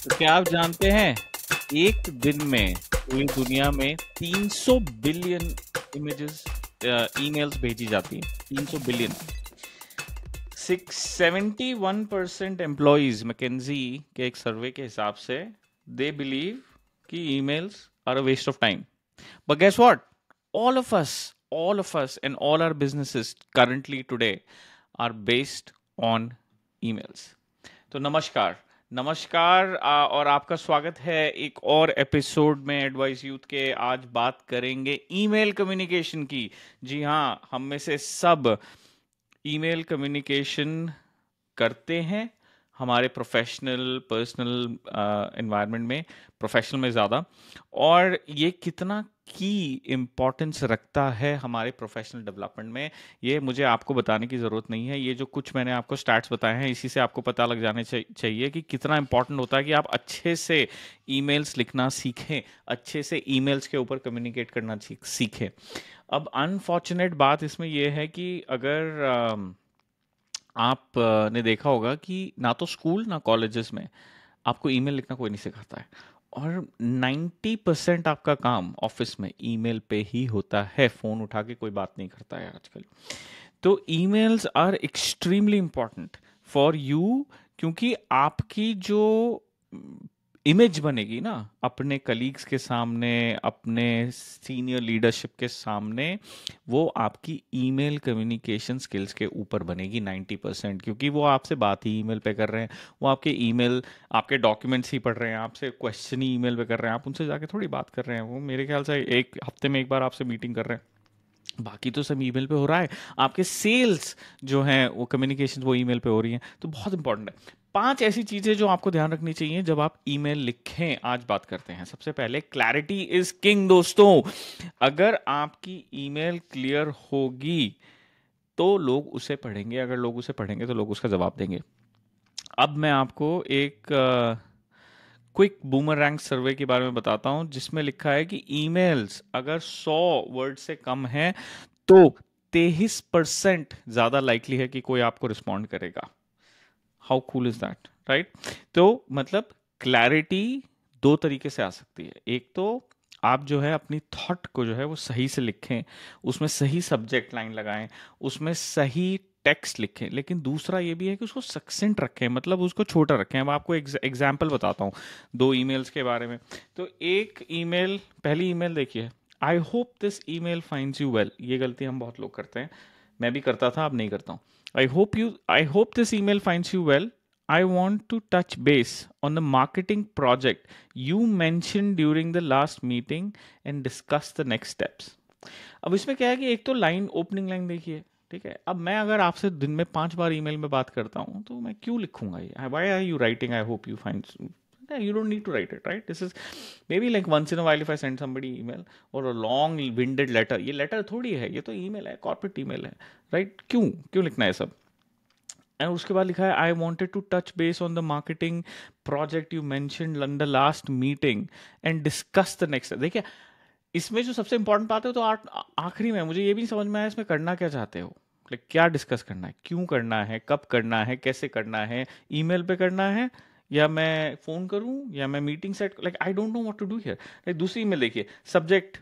तो क्या आप जानते हैं एक दिन में पूरी दुनिया में 300 बिलियन इमेजेस ईमेल्स भेजी जाती है 300 billion six seventy one percent employees McKinsey के एक सर्वे के हिसाब से दे बिलीव कि emails are a waste of time but guess what all of us all of us and all are business currently today are based on emails तो नमस्कार नमस्कार और आपका स्वागत है एक और एपिसोड में एडवाइस यूथ के आज बात करेंगे ईमेल कम्युनिकेशन की जी हाँ हम में से सब ईमेल कम्युनिकेशन करते हैं हमारे प्रोफेशनल पर्सनल इन्वायरमेंट में प्रोफेशनल में ज़्यादा और ये कितना की इम्पॉर्टेंस रखता है हमारे प्रोफेशनल डेवलपमेंट में ये मुझे आपको बताने की ज़रूरत नहीं है ये जो कुछ मैंने आपको स्टार्ट्स बताए हैं इसी से आपको पता लग जाने चाहिए कि कितना इम्पॉर्टेंट होता है कि आप अच्छे से ईमेल्स लिखना सीखें अच्छे से ईमेल्स के ऊपर कम्युनिकेट करना सीखें अब अनफॉर्चुनेट बात इसमें यह है कि अगर आ, um, आप ने देखा होगा कि ना तो स्कूल ना कॉलेजेस में आपको ईमेल लिखना कोई नहीं सिखाता है और 90 परसेंट आपका काम ऑफिस में ईमेल पे ही होता है फ़ोन उठा के कोई बात नहीं करता है आजकल तो emails are extremely important for you क्योंकि आपकी जो इमेज बनेगी ना अपने कलीग्स के सामने अपने सीनियर लीडरशिप के सामने वो आपकी ईमेल कम्युनिकेशन स्किल्स के ऊपर बनेगी 90 परसेंट क्योंकि वो आपसे बात ही ईमेल पे कर रहे हैं वो आपके ईमेल आपके डॉक्यूमेंट्स ही पढ़ रहे हैं आपसे क्वेश्चन ही ईमेल पे कर रहे हैं आप उनसे जाके थोड़ी बात कर रहे हैं वो मेरे ख्याल से एक हफ्ते में एक बार आपसे मीटिंग कर रहे हैं बाकी तो सब ईमेल पे हो रहा है आपके सेल्स जो हैं वो कम्युनिकेशन वो ईमेल पे हो रही हैं तो बहुत इंपॉर्टेंट है पांच ऐसी चीजें जो आपको ध्यान रखनी चाहिए जब आप ईमेल लिखें आज बात करते हैं सबसे पहले क्लैरिटी इज किंग दोस्तों अगर आपकी ईमेल क्लियर होगी तो लोग उसे पढ़ेंगे अगर लोग उसे पढ़ेंगे तो लोग उसका जवाब देंगे अब मैं आपको एक क्विक बूमर रैंक सर्वे के बारे में बताता हूं जिसमें लिखा है कि ईमेल्स अगर 100 वर्ड से कम है तो तेईस परसेंट ज़्यादा लाइकली है कि कोई आपको रिस्पॉन्ड करेगा how cool is that right तो मतलब क्लैरिटी दो तरीके से आ सकती है एक तो आप जो है अपनी थॉट को जो है वो सही से लिखें उसमें सही सब्जेक्ट लाइन लगाएं उसमें सही टेक्स्ट लिखें लेकिन दूसरा ये भी है कि उसको सक्सेंट रखें मतलब उसको छोटा रखें अब आपको एग्जाम्पल बताता हूँ दो ईमेल्स के बारे में तो एक ईमेल पहली ईमेल देखिए I hope this email finds you well ये गलती हम बहुत लोग करते हैं मैं भी करता था अब नहीं करता हूँ I hope you I hope this email finds you well. I want to touch base on the marketing project you mentioned during the last meeting and discuss the next steps. अब इसमें क्या है कि एक तो लाइन ओपनिंग लाइन देखिए ठीक है अब मैं अगर आपसे दिन में पांच बार ईमेल में बात करता हूँ तो मैं क्यों लिखूंगा ये why are you writing I hope you find yeah, you don't need to write it, right? This is maybe like once in a while if I send somebody email or a long winded letter. ये letter थोड़ी है ये तो email है corporate email है right? क्यों क्यों लिखना है सब एंड उसके बाद लिखा है I wanted to touch base on the marketing project you mentioned in the last meeting and discuss the next देखिए इसमें जो सबसे इंपॉर्टेंट बात है तो आखिरी में मुझे ये भी समझ में आया इसमें करना क्या चाहते हो लाइक क्या डिस्कस करना है क्यों करना है कब करना है कैसे करना है ईमेल पे करना है या मैं फ़ोन करूं या मैं meeting set like I don't know what to do here like दूसरी ईमेल देखिए सब्जेक्ट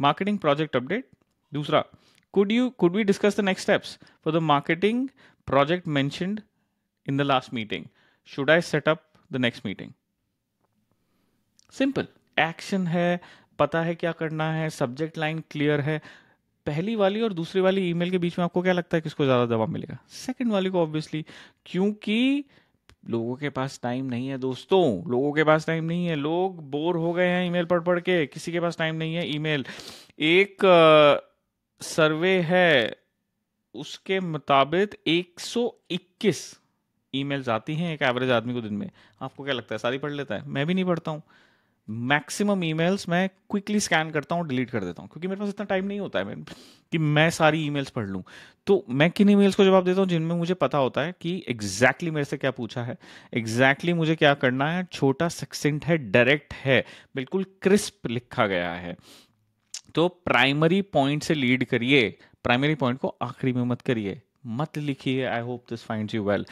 मार्केटिंग प्रोजेक्ट अपडेट दूसरा could you could we discuss the next steps for the marketing project mentioned in the last meeting should I set up the next simple action है पता है क्या करना है subject line clear है पहली वाली और दूसरी वाली ईमेल के बीच में आपको क्या लगता है किसको ज़्यादा दबाव मिलेगा सेकंड वाली को ऑब्वियसली क्योंकि लोगों के पास टाइम नहीं है दोस्तों लोगों के पास टाइम नहीं है लोग बोर हो गए हैं ईमेल पढ़ पढ़ के किसी के पास टाइम नहीं है ईमेल एक सर्वे है उसके मुताबिक 121 ईमेल्स आती हैं एक एवरेज आदमी को दिन में आपको क्या लगता है सारी पढ़ लेता है मैं भी नहीं पढ़ता हूँ मैक्सिमम ईमेल्स मैं क्विकली स्कैन करता हूँ डिलीट कर देता हूँ क्योंकि मेरे पास इतना टाइम नहीं होता है मैं कि मैं सारी ईमेल्स पढ़ लूँ तो मैं किन ईमेल्स को जवाब देता हूँ जिनमें मुझे पता होता है कि एग्जैक्टली exactly मेरे से क्या पूछा है एग्जैक्टली exactly मुझे क्या करना है छोटा सक्सेंट है डायरेक्ट है बिल्कुल क्रिस्प लिखा गया है तो प्राइमरी पॉइंट से लीड करिए प्राइमरी पॉइंट को आखिरी में मत करिए मत लिखिए I hope this find you well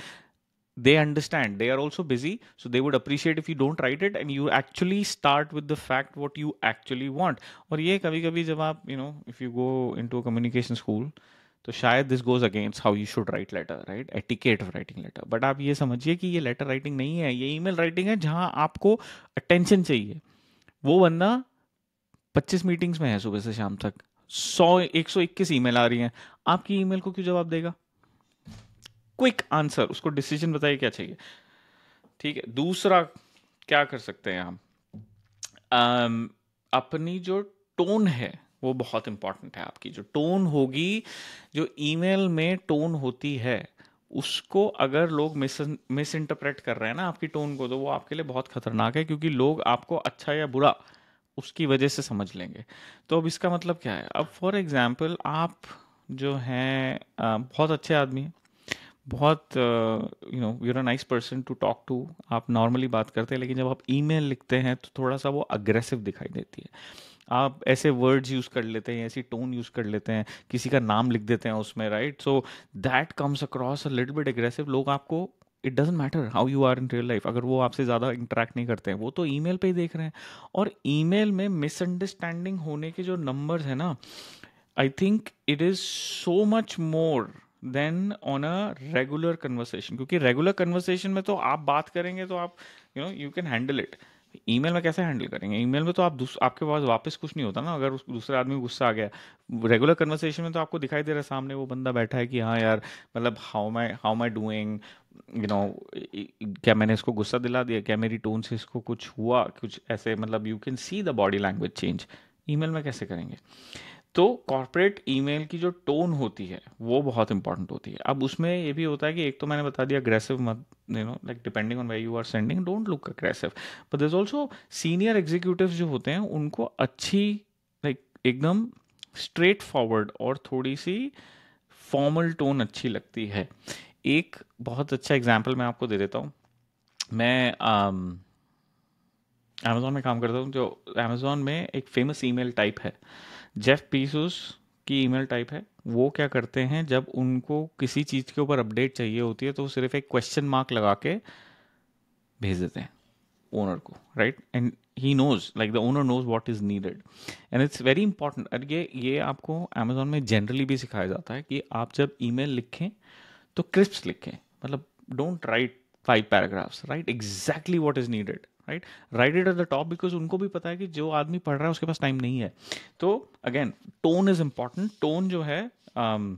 they understand they are also busy so they would appreciate if you don't write it and you actually start with the fact what you actually want और ye kabhi kabhi jab aap you know if you go into a communication school तो शायद this goes against how you should write letter right etiquette of writing letter but आप ये समझिए कि ये letter writing नहीं है ये ईमेल राइटिंग है जहां आपको अटेंशन चाहिए वो बंदा 25 मीटिंग्स में है सुबह से शाम तक 100 121 ईमेल आ रही हैं आपकी ईमेल को क्यों जवाब देगा क्विक आंसर उसको डिसीजन बताइए क्या चाहिए ठीक है दूसरा क्या कर सकते हैं हम um, अपनी जो टोन है वो बहुत इंपॉर्टेंट है आपकी जो टोन होगी जो ईमेल में टोन होती है उसको अगर लोग मिस मिस इंटरप्रेट कर रहे हैं ना आपकी टोन को तो वो आपके लिए बहुत खतरनाक है क्योंकि लोग आपको अच्छा या बुरा उसकी वजह से समझ लेंगे तो अब इसका मतलब क्या है अब फॉर एग्जाम्पल आप जो हैं बहुत अच्छे आदमी हैं बहुत you know your nice person to talk to आप नॉर्मली बात करते हैं लेकिन जब आप ईमेल लिखते हैं तो थोड़ा सा वो अग्रेसिव दिखाई देती है आप ऐसे वर्ड्स यूज़ कर लेते हैं ऐसी टोन यूज़ कर लेते हैं किसी का नाम लिख देते हैं उसमें right so that comes across a little bit aggressive लोग आपको it doesn't matter how you are in real life अगर वो आपसे ज़्यादा इंटरेक्ट नहीं करते हैं वो तो ईमेल पे ही देख रहे हैं और ईमेल में मिसअंडरस्टैंडिंग होने के जो नंबर्स हैं ना I think it is so much more than on a regular conversation क्योंकि रेगुलर कन्वर्सेशन में तो आप बात करेंगे तो आप you know you can handle it email में कैसे हैंडल करेंगे ईमेल में तो आप आपके पास वापस कुछ नहीं होता ना अगर उस दूसरे आदमी गुस्सा आ गया रेगुलर कन्वर्सेशन में तो आपको दिखाई दे रहा है सामने वो बंदा बैठा है कि हाँ यार मतलब how my how my doing you know क्या मैंने इसको गुस्सा दिला दिया क्या मेरी टोन से इसको कुछ हुआ कुछ ऐसे मतलब you can see the body language change ई में कैसे करेंगे तो कॉरपोरेट ईमेल की जो टोन होती है वो बहुत इंपॉर्टेंट होती है अब उसमें ये भी होता है कि एक तो मैंने बता दिया अग्रेसिव मत you know like depending on way you are sending don't look aggressive but this also senior executive जो होते हैं उनको अच्छी लाइक like, एकदम स्ट्रेट फॉरवर्ड और थोड़ी सी फॉर्मल टोन अच्छी लगती है एक बहुत अच्छा एग्जाम्पल मैं आपको दे देता हूँ मैं अमेज़ोन um, में काम करता हूँ जो अमेज़ोन में एक फेमस ईमेल टाइप है जेफ पीसूस की ईमेल टाइप है वो क्या करते हैं जब उनको किसी चीज़ के ऊपर अपडेट चाहिए होती है तो सिर्फ एक क्वेश्चन मार्क लगा के भेज देते हैं ओनर को right and he knows like the owner knows what is needed and it's very important अरे ये ये आपको अमेजोन में जनरली भी सिखाया जाता है कि आप जब मेल लिखें तो क्रिप्ट लिखें मतलब don't write five paragraphs write exactly what is needed write write it at the top because उनको भी पता है कि जो आदमी पढ़ रहा है उसके पास टाइम नहीं है तो again tone is important tone जो है um,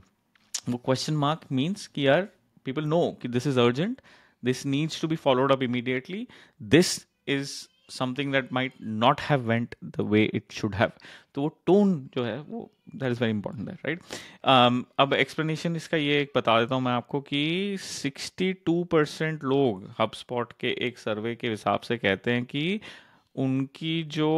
वो क्वेश्चन मार्क मीन्स कि यार पीपल नो कि this is urgent this needs to be followed up immediately this is something that might not have went the way it should have तो वो tone जो है वो that is very important that right अब explanation इसका ये एक बता देता हूँ मैं आपको कि 62 परसेंट लोग हब स्पॉट के एक सर्वे के हिसाब से कहते हैं कि उनकी जो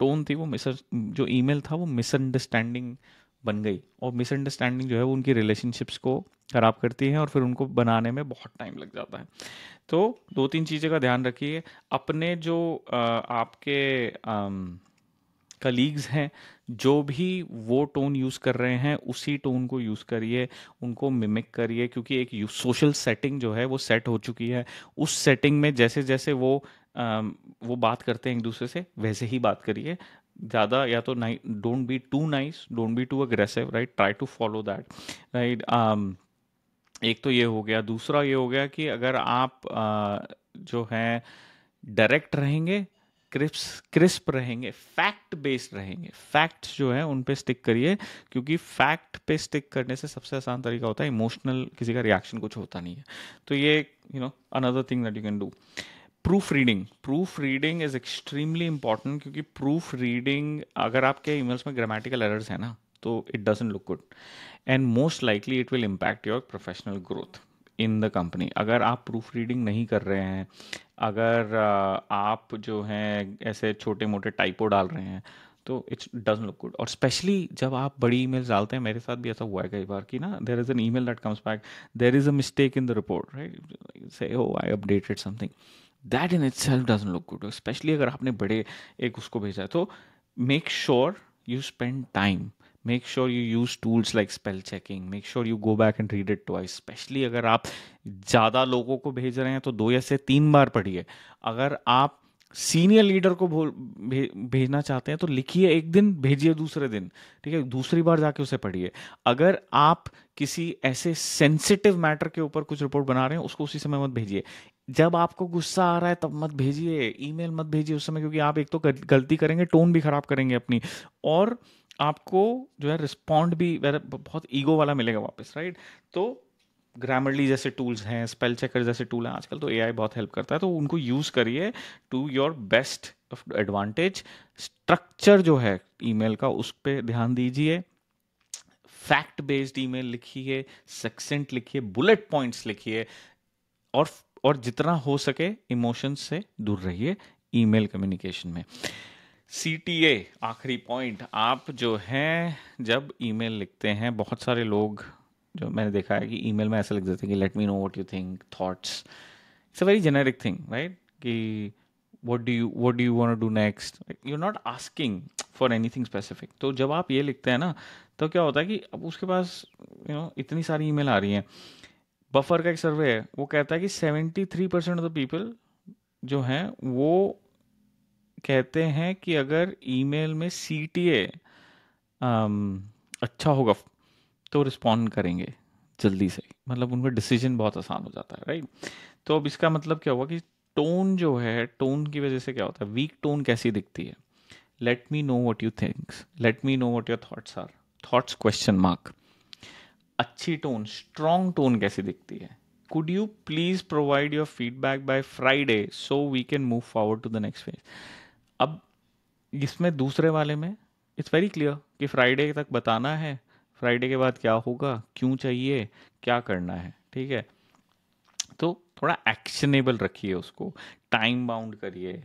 टोन थी वो मिस जो ईमेल था वो मिसअंडरस्टैंडिंग uh, बन गई और मिसअंडरस्टैंडिंग जो है वो उनकी रिलेशनशिप्स को खराब करती है और फिर उनको बनाने में बहुत टाइम लग जाता है तो दो तीन चीज़ें का ध्यान रखिए अपने जो आपके कलीग्स हैं जो भी वो टोन यूज़ कर रहे हैं उसी टोन को यूज़ करिए उनको मिमिक करिए क्योंकि एक सोशल सेटिंग जो है वो सेट हो चुकी है उस सेटिंग में जैसे जैसे वो वो बात करते हैं एक दूसरे से वैसे ही बात करिए ज़्यादा या तो नाइ don't be too nice don't be too aggressive right try to follow that right एक तो ये हो गया दूसरा ये हो गया कि अगर आप uh, जो हैं डायरेक्ट रहेंगे क्रिस्प क्रिस्प रहेंगे फैक्ट बेस्ड रहेंगे फैक्ट जो है उन पे स्टिक करिए क्योंकि फैक्ट पे स्टिक करने से सबसे आसान तरीका होता है इमोशनल किसी का रिएक्शन कुछ होता नहीं है तो ये you know another thing that you can do proof reading proof reading is extremely important क्योंकि प्रूफ रीडिंग अगर आपके ईमेल्स में ग्रामेटिकल एरर्स हैं ना तो it doesn't look good and most likely it will impact your professional growth in the company अगर आप proof reading नहीं कर रहे हैं अगर आप जो हैं ऐसे छोटे मोटे टाइपो डाल रहे हैं तो इट्स डजन लुक गुड और स्पेशली जब आप बड़ी ईमेल डालते हैं मेरे साथ भी ऐसा हुआ है कई बार कि ना there is an email that comes back there is a mistake in the report right say oh I updated something that in itself doesn't look good specially अगर आपने बड़े एक उसको भेजा है तो make sure you spend time make sure you use tools like spell checking make sure you go back and read it twice specially अगर आप ज़्यादा लोगों को भेज रहे हैं तो दो या से तीन बार पढ़िए अगर आप सीनियर लीडर को भे, भेजना चाहते हैं तो लिखिए एक दिन भेजिए दूसरे दिन ठीक है दूसरी बार जाके उसे पढ़िए अगर आप किसी ऐसे सेंसिटिव मैटर के ऊपर कुछ रिपोर्ट बना रहे हैं उसको उसी समय मत भेजिए जब आपको गुस्सा आ रहा है तब मत भेजिए ईमेल मत भेजिए उस समय क्योंकि आप एक तो गलती करेंगे टोन भी खराब करेंगे अपनी और आपको जो है रिस्पॉन्ड भी बहुत ईगो वाला मिलेगा वापस राइट तो ग्रामरली जैसे टूल्स हैं स्पेल चेकर जैसे टूल हैं आजकल तो एआई बहुत हेल्प करता है तो उनको यूज़ करिए to your best advantage structure जो है ईमेल का उस पर ध्यान दीजिए फैक्ट बेस्ड ईमेल लिखिए सक्सेंट लिखिए बुलेट पॉइंट्स लिखिए और और जितना हो सके इमोशंस से दूर रहिए ईमेल कम्युनिकेशन में सी टी ए आखिरी पॉइंट आप जो हैं जब ईमेल लिखते हैं बहुत सारे लोग जो मैंने देखा है कि ईमेल में ऐसा लिख देते हैं कि let me know what you think thoughts it's a very generic thing right कि what do you what do you want do next you are not asking for anything specific तो जब आप ये लिखते हैं ना तो क्या होता है कि अब उसके पास यू नो इतनी सारी ईमेल आ रही हैं बफर का एक सर्वे है वो कहता है कि seventy three percent of the people जो हैं वो कहते हैं कि अगर ईमेल में सी टी ए अच्छा होगा तो रिस्पॉन्ड करेंगे जल्दी से मतलब उनका डिसीजन बहुत आसान हो जाता है राइट तो अब इसका मतलब क्या हुआ कि टोन जो है टोन की वजह से क्या होता है वीक टोन कैसी दिखती है let me know what you thinks let me know what your thoughts are thoughts question mark अच्छी टोन स्ट्रॉन्ग टोन कैसी दिखती है could you please provide your feedback by Friday so we can move forward to the next phase अब इसमें दूसरे वाले में it's very clear कि फ्राइडे तक बताना है फ्राइडे के बाद क्या होगा क्यों चाहिए क्या करना है ठीक है तो थोड़ा एक्शनेबल रखिए उसको टाइम बाउंड करिए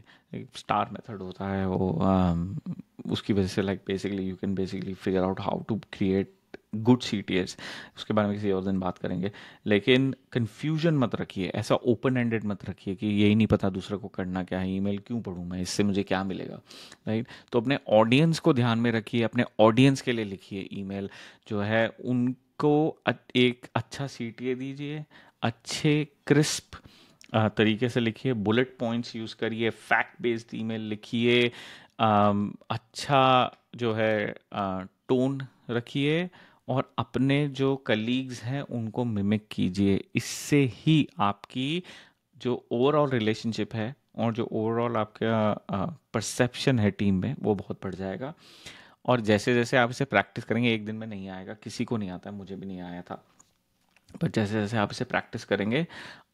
स्टार मेथड होता है वो आ, um, उसकी वजह से like basically you can basically figure out how to create good C T S उसके बारे में किसी और दिन बात करेंगे लेकिन कन्फ्यूजन मत रखिए ऐसा ओपन एंडेड मत रखिए कि यही नहीं पता दूसरे को करना क्या है ईमेल क्यों पढ़ूँ मैं इससे मुझे क्या मिलेगा राइट तो अपने ऑडियंस को ध्यान में रखिए अपने ऑडियंस के लिए लिखिए ईमेल जो है उनको एक अच्छा सी टी ए दीजिए अच्छे क्रिस्प तरीके से लिखिए बुलेट पॉइंट्स यूज़ करिए फैक्ट बेस्ड ईमेल लिखिए अच्छा जो है टोन रखिए और अपने जो कलीग्स हैं उनको मिमिक कीजिए इससे ही आपकी जो ओवरऑल रिलेशनशिप है और जो ओवरऑल आपका परसेप्शन है टीम में वो बहुत बढ़ जाएगा और जैसे जैसे आप इसे प्रैक्टिस करेंगे एक दिन में नहीं आएगा किसी को नहीं आता मुझे भी नहीं आया था पर जैसे जैसे आप इसे प्रैक्टिस करेंगे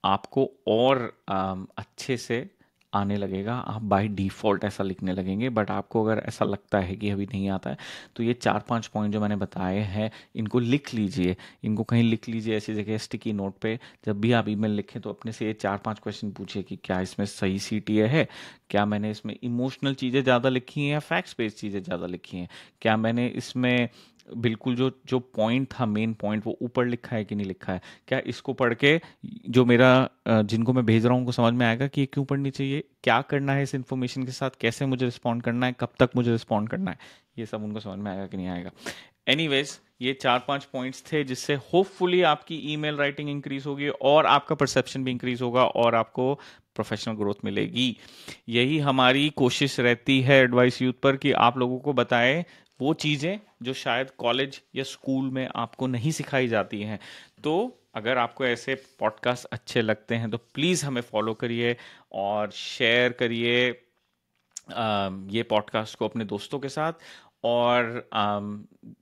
आपको और आ, अच्छे से आने लगेगा आप बाय डिफ़ॉल्ट ऐसा लिखने लगेंगे बट आपको अगर ऐसा लगता है कि अभी नहीं आता है तो ये चार पांच पॉइंट जो मैंने बताए हैं इनको लिख लीजिए इनको कहीं लिख लीजिए ऐसी जगह स्टिकी नोट पे जब भी आप ईमेल लिखें तो अपने से ये चार पाँच क्वेश्चन पूछिए कि क्या इसमें सही सी है क्या मैंने इसमें इमोशनल चीज़ें ज़्यादा लिखी हैं या फैक्ट्स बेस्ड चीज़ें ज़्यादा लिखी हैं क्या मैंने इसमें बिल्कुल जो जो पॉइंट था मेन पॉइंट वो ऊपर लिखा है कि नहीं लिखा है क्या इसको पढ़ के जो मेरा जिनको मैं भेज रहा हूँ उनको समझ में आएगा कि ये क्यों पढ़नी चाहिए क्या करना है इस इन्फॉर्मेशन के साथ कैसे मुझे रिस्पॉन्ड करना है कब तक मुझे रिस्पॉन्ड करना है ये सब उनको समझ में आएगा कि नहीं आएगा एनी ये चार पांच पॉइंट्स थे जिससे होपफुली आपकी ई राइटिंग इंक्रीज होगी और आपका परसेप्शन भी इंक्रीज होगा और आपको प्रोफेशनल ग्रोथ मिलेगी यही हमारी कोशिश रहती है एडवाइस यूथ पर कि आप लोगों को बताएं वो चीज़ें जो शायद कॉलेज या स्कूल में आपको नहीं सिखाई जाती हैं तो अगर आपको ऐसे पॉडकास्ट अच्छे लगते हैं तो प्लीज़ हमें फॉलो करिए और शेयर करिए ये पॉडकास्ट को अपने दोस्तों के साथ और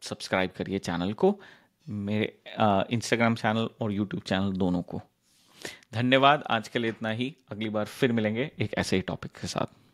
सब्सक्राइब करिए चैनल को मेरे इंस्टाग्राम चैनल और यूट्यूब चैनल दोनों को धन्यवाद आज के लिए इतना ही अगली बार फिर मिलेंगे एक ऐसे ही टॉपिक के साथ